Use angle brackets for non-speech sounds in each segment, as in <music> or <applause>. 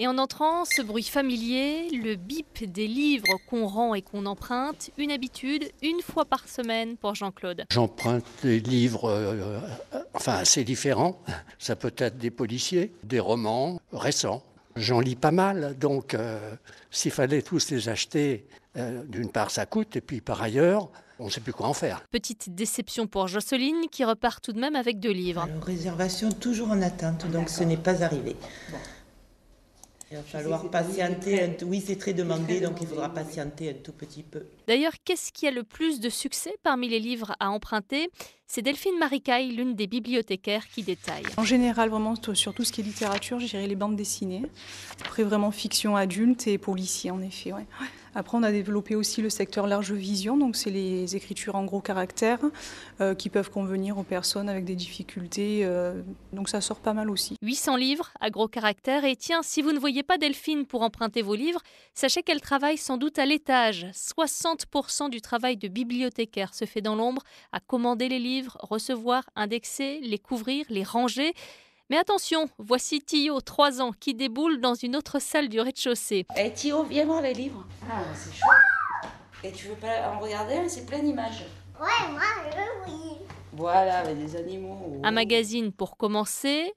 Et en entrant, ce bruit familier, le bip des livres qu'on rend et qu'on emprunte, une habitude, une fois par semaine pour Jean-Claude. J'emprunte des livres, euh, enfin assez différents. Ça peut être des policiers, des romans récents. J'en lis pas mal, donc euh, s'il fallait tous les acheter, euh, d'une part ça coûte, et puis par ailleurs, on ne sait plus quoi en faire. Petite déception pour Jocelyne qui repart tout de même avec deux livres. réservation toujours en attente, donc ce n'est pas arrivé. Il va falloir patienter. oui, c'est très demandé, donc il faudra patienter un tout petit peu. D'ailleurs, qu'est-ce qui a le plus de succès parmi les livres à emprunter C'est Delphine Maricaille, l'une des bibliothécaires, qui détaille. En général, vraiment sur tout ce qui est littérature, j'irai les bandes dessinées. Après, vraiment fiction adulte et policier, en effet. Après, on a développé aussi le secteur large vision, donc c'est les écritures en gros caractères euh, qui peuvent convenir aux personnes avec des difficultés. Euh, donc ça sort pas mal aussi. 800 livres à gros caractères. Et tiens, si vous ne voyez pas Delphine pour emprunter vos livres, sachez qu'elle travaille sans doute à l'étage. 60% du travail de bibliothécaire se fait dans l'ombre à commander les livres, recevoir, indexer, les couvrir, les ranger. Mais attention, voici Tio, 3 ans, qui déboule dans une autre salle du rez-de-chaussée. Eh hey, Tio, viens voir les livres. Ah, bah, c'est chaud. Et tu veux pas en regarder C'est plein d'images. Ouais, moi, je veux, oui. Voilà, avec des animaux. Un magazine pour commencer.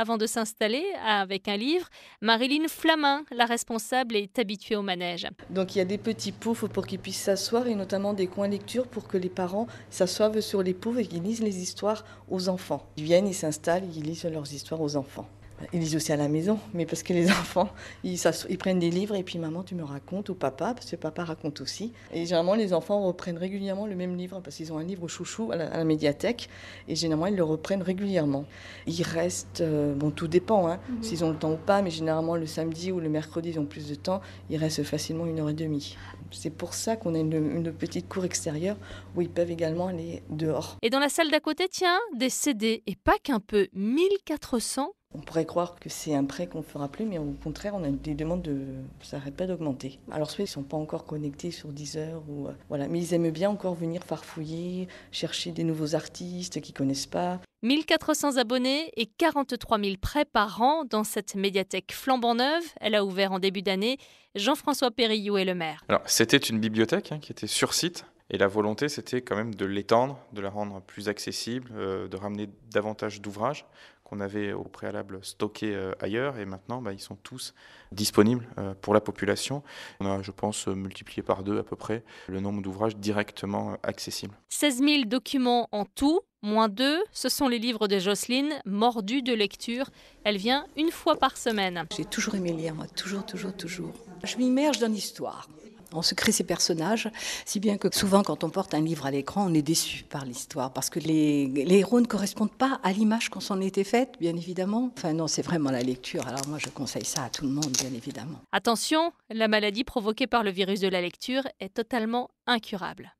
Avant de s'installer avec un livre, Marilyn Flamin, la responsable, est habituée au manège. Donc il y a des petits poufs pour qu'ils puissent s'asseoir et notamment des coins lecture pour que les parents s'assoivent sur les poufs et qu'ils lisent les histoires aux enfants. Ils viennent, ils s'installent, ils lisent leurs histoires aux enfants. Ils lisent aussi à la maison, mais parce que les <laughs> enfants, ils, prennent des livres et puis maman, tu me racontes, ou papa, parce que papa raconte aussi. Et généralement, les enfants reprennent régulièrement le même livre, parce qu'ils ont un livre chouchou à la, médiathèque, et généralement, ils le reprennent régulièrement. Ils restent, euh, bon, tout dépend, hein, mhm. s'ils ont le temps ou pas, mais généralement, le samedi ou le mercredi, ils ont plus de temps, ils restent facilement une heure et demie. C'est pour ça qu'on a une, une, petite cour extérieure où ils peuvent également aller dehors. Et dans la salle d'à côté, tiens, des CD, et pas qu'un peu, 1400 on pourrait croire que c'est un prêt qu'on ne fera plus, mais au contraire, on a des demandes de... ça n'arrête pas d'augmenter. Alors soit ils ne sont pas encore connectés sur Deezer, ou, euh, voilà. mais ils aiment bien encore venir farfouiller, chercher des nouveaux artistes qu'ils ne connaissent pas. 1400 abonnés et 43 000 prêts par an dans cette médiathèque flambant neuve. Elle a ouvert en début d'année. Jean-François Périllou et le maire. Alors, c'était une bibliothèque hein, qui était sur site. Et la volonté, c'était quand même de l'étendre, de la rendre plus accessible, euh, de ramener davantage d'ouvrages qu'on avait au préalable stockés euh, ailleurs. Et maintenant, bah, ils sont tous disponibles euh, pour la population. On a, je pense, multiplié par deux à peu près le nombre d'ouvrages directement accessibles. 16 000 documents en tout. Moins deux, ce sont les livres de Jocelyne, mordus de lecture. Elle vient une fois par semaine. J'ai toujours aimé lire, moi, toujours, toujours, toujours. Je m'immerge dans l'histoire. On se crée ces personnages, si bien que souvent quand on porte un livre à l'écran, on est déçu par l'histoire, parce que les, les, héros ne correspondent pas à l'image qu'on s'en était faite, bien évidemment. Enfin non, c'est vraiment la lecture, alors moi je conseille ça à tout le monde, bien évidemment. Attention, la maladie provoquée par le virus de la lecture est totalement incurable.